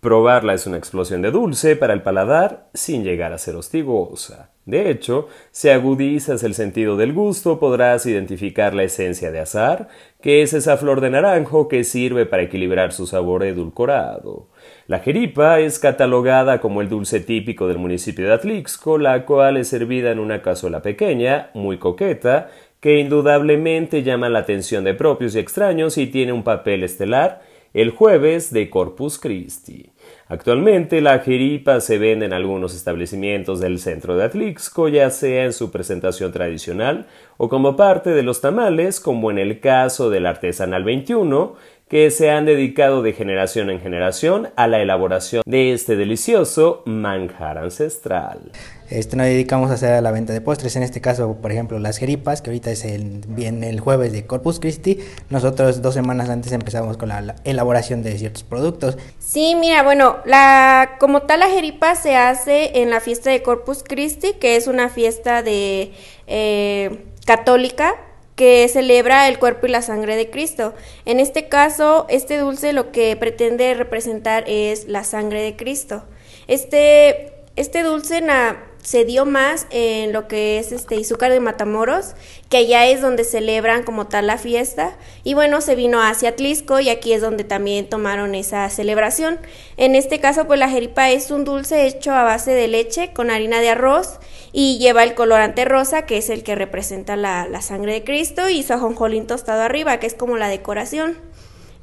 Probarla es una explosión de dulce para el paladar sin llegar a ser hostigosa. De hecho, si agudizas el sentido del gusto podrás identificar la esencia de azar, que es esa flor de naranjo que sirve para equilibrar su sabor edulcorado. La jeripa es catalogada como el dulce típico del municipio de Atlixco, la cual es servida en una cazuela pequeña, muy coqueta, que indudablemente llama la atención de propios y extraños y tiene un papel estelar el jueves de Corpus Christi. Actualmente la jeripa se vende en algunos establecimientos del centro de Atlixco, ya sea en su presentación tradicional o como parte de los tamales, como en el caso del artesanal 21, que se han dedicado de generación en generación a la elaboración de este delicioso manjar ancestral. Este, nos dedicamos a hacer la venta de postres, en este caso, por ejemplo, las jeripas, que ahorita es el, bien el jueves de Corpus Christi. Nosotros dos semanas antes empezamos con la, elaboración de ciertos productos. Sí, mira, bueno, la, como tal la jeripa se hace en la fiesta de Corpus Christi, que es una fiesta de eh, católica que celebra el cuerpo y la sangre de Cristo. En este caso, este dulce lo que pretende representar es la sangre de Cristo. Este, este dulce na, se dio más en lo que es este Izúcar de Matamoros, que allá es donde celebran como tal la fiesta. Y bueno, se vino hacia Atlisco, y aquí es donde también tomaron esa celebración. En este caso, pues la jeripa es un dulce hecho a base de leche con harina de arroz y lleva el colorante rosa, que es el que representa la, la sangre de Cristo, y su ajonjolín tostado arriba, que es como la decoración.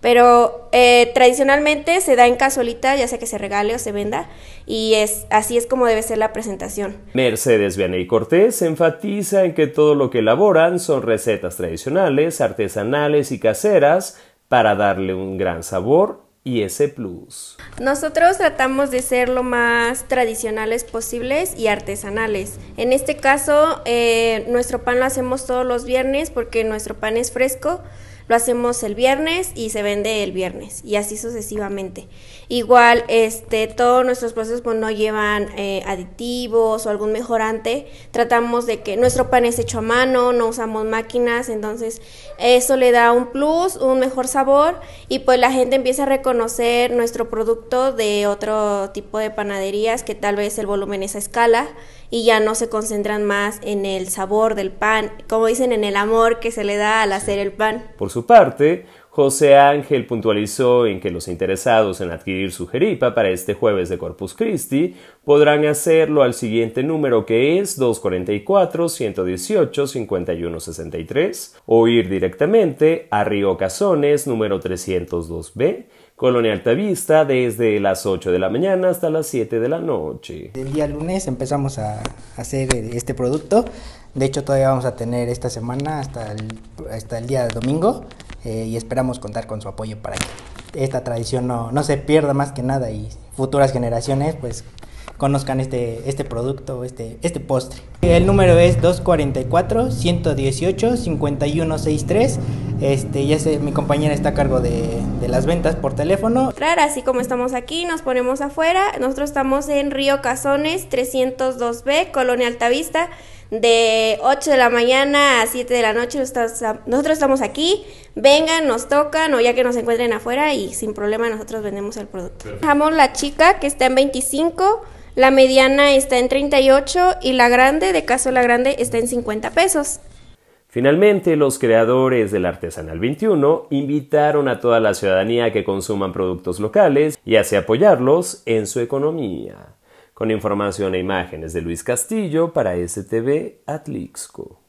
Pero eh, tradicionalmente se da en casolita, ya sea que se regale o se venda, y es, así es como debe ser la presentación. Mercedes Vianey Cortés enfatiza en que todo lo que elaboran son recetas tradicionales, artesanales y caseras para darle un gran sabor y ese plus. Nosotros tratamos de ser lo más tradicionales posibles y artesanales. En este caso, eh, nuestro pan lo hacemos todos los viernes porque nuestro pan es fresco lo hacemos el viernes y se vende el viernes y así sucesivamente. Igual, este, todos nuestros procesos pues, no llevan eh, aditivos o algún mejorante. Tratamos de que nuestro pan es hecho a mano, no usamos máquinas, entonces eso le da un plus, un mejor sabor y pues la gente empieza a reconocer nuestro producto de otro tipo de panaderías que tal vez el volumen es a escala y ya no se concentran más en el sabor del pan, como dicen en el amor que se le da al hacer el pan. Por su parte, José Ángel puntualizó en que los interesados en adquirir su jeripa para este jueves de Corpus Christi podrán hacerlo al siguiente número que es 244-118-5163 o ir directamente a Río Cazones número 302B, Colonia Altavista, desde las 8 de la mañana hasta las 7 de la noche. El día lunes empezamos a hacer este producto. De hecho, todavía vamos a tener esta semana hasta hasta el día domingo. Eh, y esperamos contar con su apoyo para que esta tradición no, se pierda más que nada y futuras generaciones pues conozcan este, este producto, este, este postre. El número es 244-118-5163 este, ya sé, mi compañera está a cargo de, las ventas por teléfono. así como estamos aquí, nos ponemos afuera. Nosotros estamos en Río Cazones 302B, Colonia Altavista, de 8 de la mañana a 7 de la noche. Nosotros estamos aquí. Vengan, nos tocan o ya que nos encuentren afuera y sin problema nosotros vendemos el producto. Dejamos la chica que está en 25. La mediana está en 38 y la grande, de caso la grande, está en 50 pesos. Finalmente, los creadores del Artesanal 21 invitaron a toda la ciudadanía a que consuman productos locales y así apoyarlos en su economía. Con información e imágenes de Luis Castillo para STV Atlixco.